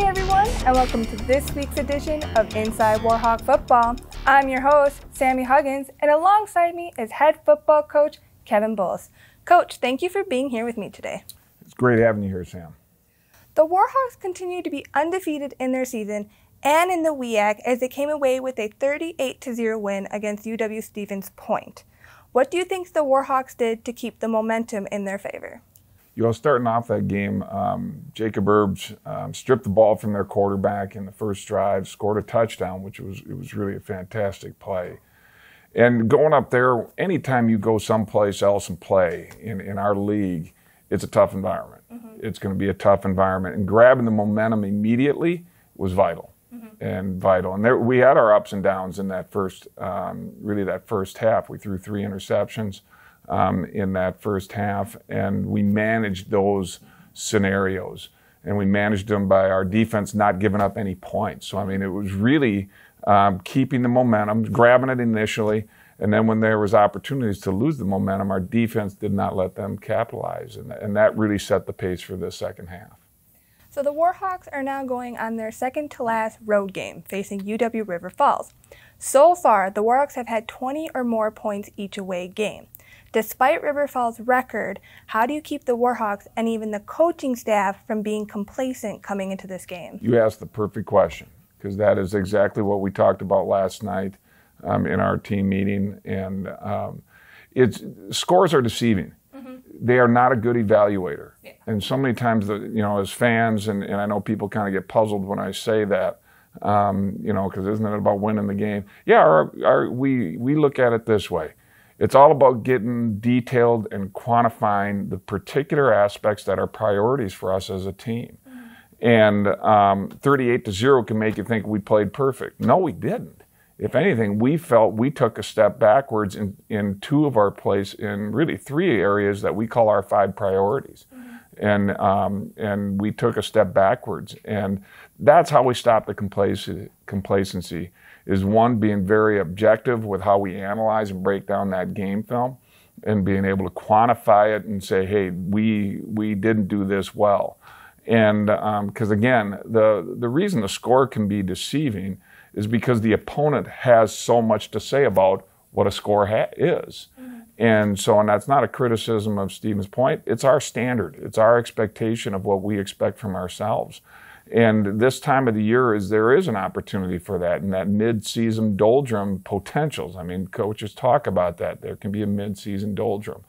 Hey everyone, and welcome to this week's edition of Inside Warhawk Football. I'm your host, Sammy Huggins, and alongside me is head football coach Kevin Bullis. Coach, thank you for being here with me today. It's great having you here, Sam. The Warhawks continue to be undefeated in their season and in the WEAC as they came away with a 38 0 win against UW Stevens Point. What do you think the Warhawks did to keep the momentum in their favor? you know, starting off that game, um, Jacob Herbs um, stripped the ball from their quarterback in the first drive, scored a touchdown, which was it was really a fantastic play. And going up there, anytime you go someplace else and play in, in our league, it's a tough environment. Mm-hmm. It's going to be a tough environment, and grabbing the momentum immediately was vital mm-hmm. and vital. And there, we had our ups and downs in that first, um, really that first half. We threw three interceptions um, in that first half, and we managed those scenarios. And we managed them by our defense not giving up any points. So, I mean, it was really um, keeping the momentum, grabbing it initially, and then when there was opportunities to lose the momentum, our defense did not let them capitalize, and, and that really set the pace for the second half. So the Warhawks are now going on their second to last road game facing UW River Falls. So far, the Warhawks have had 20 or more points each away game. Despite River Falls' record, how do you keep the Warhawks and even the coaching staff from being complacent coming into this game? You asked the perfect question because that is exactly what we talked about last night um, in our team meeting. And um, it's scores are deceiving. Mm-hmm. They are not a good evaluator. Yeah. And so many times, the, you know, as fans, and, and I know people kind of get puzzled when I say that. Um, you know, because isn't it about winning the game? Yeah, our, our, we we look at it this way it's all about getting detailed and quantifying the particular aspects that are priorities for us as a team. Mm-hmm. And um, 38 to 0 can make you think we played perfect. No, we didn't. If anything, we felt we took a step backwards in, in two of our plays, in really three areas that we call our five priorities. Mm-hmm and um, and we took a step backwards, and that's how we stop the complacency. Is one being very objective with how we analyze and break down that game film, and being able to quantify it and say, hey, we we didn't do this well, and because um, again, the the reason the score can be deceiving is because the opponent has so much to say about what a score ha- is. And so, and that's not a criticism of Stephen's point. It's our standard. It's our expectation of what we expect from ourselves. And this time of the year is there is an opportunity for that, and that mid-season doldrum potentials. I mean, coaches talk about that. There can be a mid-season doldrum,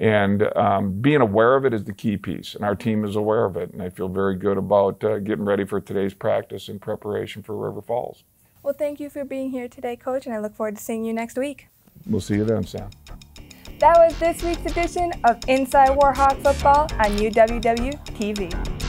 and um, being aware of it is the key piece. And our team is aware of it, and I feel very good about uh, getting ready for today's practice in preparation for River Falls. Well, thank you for being here today, Coach, and I look forward to seeing you next week. We'll see you then, Sam. That was this week's edition of Inside Warhawk Football on UWW TV.